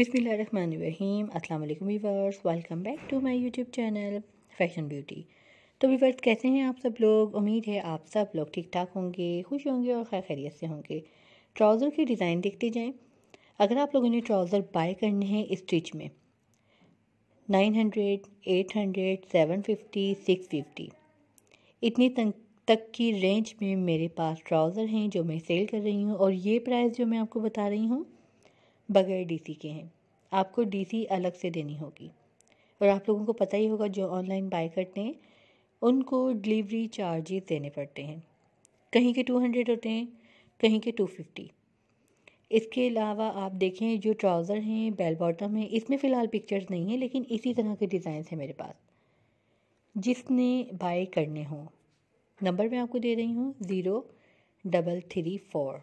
बिसमीम अस्सलाम वालेकुम viewers welcome back to my YouTube channel fashion beauty तो वीवर्स कैसे हैं आप सब लोग उम्मीद है आप सब लोग ठीक ठाक होंगे खुश होंगे और खैर खैरियत से होंगे ट्राउज़र की डिज़ाइन देखते जाएं अगर आप लोगों ने ट्राउज़र बाय करने हैं स्टिच में nine hundred eight hundred seven fifty six fifty इतनी तंग तक की रेंज में मेरे पास ट्राउज़र हैं जो मैं सेल कर रही हूँ और ये प्राइस जो मैं आपको बता रही हूँ बगैर डीसी के हैं आपको डीसी अलग से देनी होगी और आप लोगों को पता ही होगा जो ऑनलाइन बाय करते हैं उनको डिलीवरी चार्जेस देने पड़ते हैं कहीं के टू हंड्रेड होते हैं कहीं के टू फिफ्टी इसके अलावा आप देखें जो ट्राउज़र हैं बेल बॉटम हैं इसमें फ़िलहाल पिक्चर्स नहीं है लेकिन इसी तरह के डिज़ाइन हैं मेरे पास जिसने बाय करने हों नंबर मैं आपको दे रही हूँ zero double three four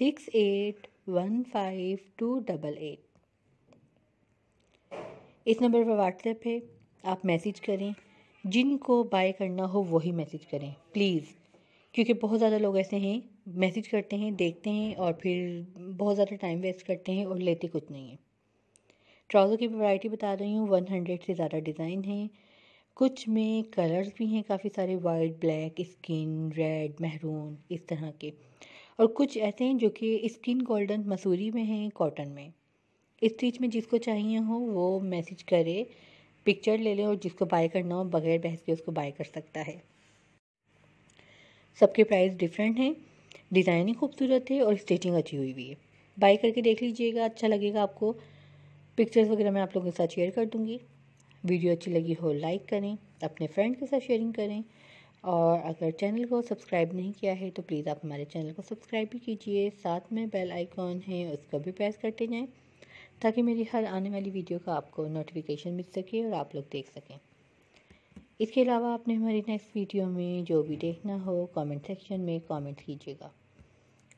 six eight one five two double eight इस नंबर पर व्हाट्सएप है आप मैसेज करें जिनको बाय करना हो वही मैसेज करें प्लीज़ क्योंकि बहुत ज़्यादा लोग ऐसे हैं मैसेज करते हैं देखते हैं और फिर बहुत ज़्यादा टाइम वेस्ट करते हैं और लेते कुछ नहीं है ट्राउज़र की वैरायटी बता रही हूँ वन हंड्रेड से ज़्यादा डिज़ाइन हैं कुछ में कलर्स भी हैं काफ़ी सारे वाइट ब्लैक स्किन रेड महरून इस तरह के और कुछ ऐसे हैं जो कि स्किन गोल्डन मसूरी में हैं कॉटन में स्टिच में जिसको चाहिए हो वो मैसेज करे पिक्चर ले ले और जिसको बाय करना हो बगैर बहस के उसको बाय कर सकता है सबके प्राइस डिफरेंट हैं डिज़ाइनिंग खूबसूरत है और स्टिचिंग अच्छी हुई हुई है बाय करके देख लीजिएगा अच्छा लगेगा आपको पिक्चर्स वगैरह मैं आप लोगों के साथ शेयर कर दूँगी वीडियो अच्छी लगी हो लाइक करें अपने फ्रेंड के साथ शेयरिंग करें और अगर चैनल को सब्सक्राइब नहीं किया है तो प्लीज़ आप हमारे चैनल को सब्सक्राइब भी कीजिए साथ में बेल आइकॉन है उसको भी प्रेस करते जाएं ताकि मेरी हर आने वाली वीडियो का आपको नोटिफिकेशन मिल सके और आप लोग देख सकें इसके अलावा आपने हमारी नेक्स्ट वीडियो में जो भी देखना हो कमेंट सेक्शन में कमेंट कीजिएगा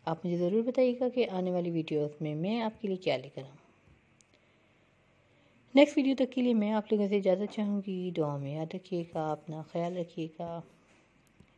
आप मुझे ज़रूर बताइएगा कि आने वाली वीडियोस में मैं आपके लिए क्या लेकर आऊँ नेक्स्ट वीडियो तक के लिए मैं आप लोगों से इजाज़त चाहूँगी दुआ में याद रखिएगा अपना ख्याल रखिएगा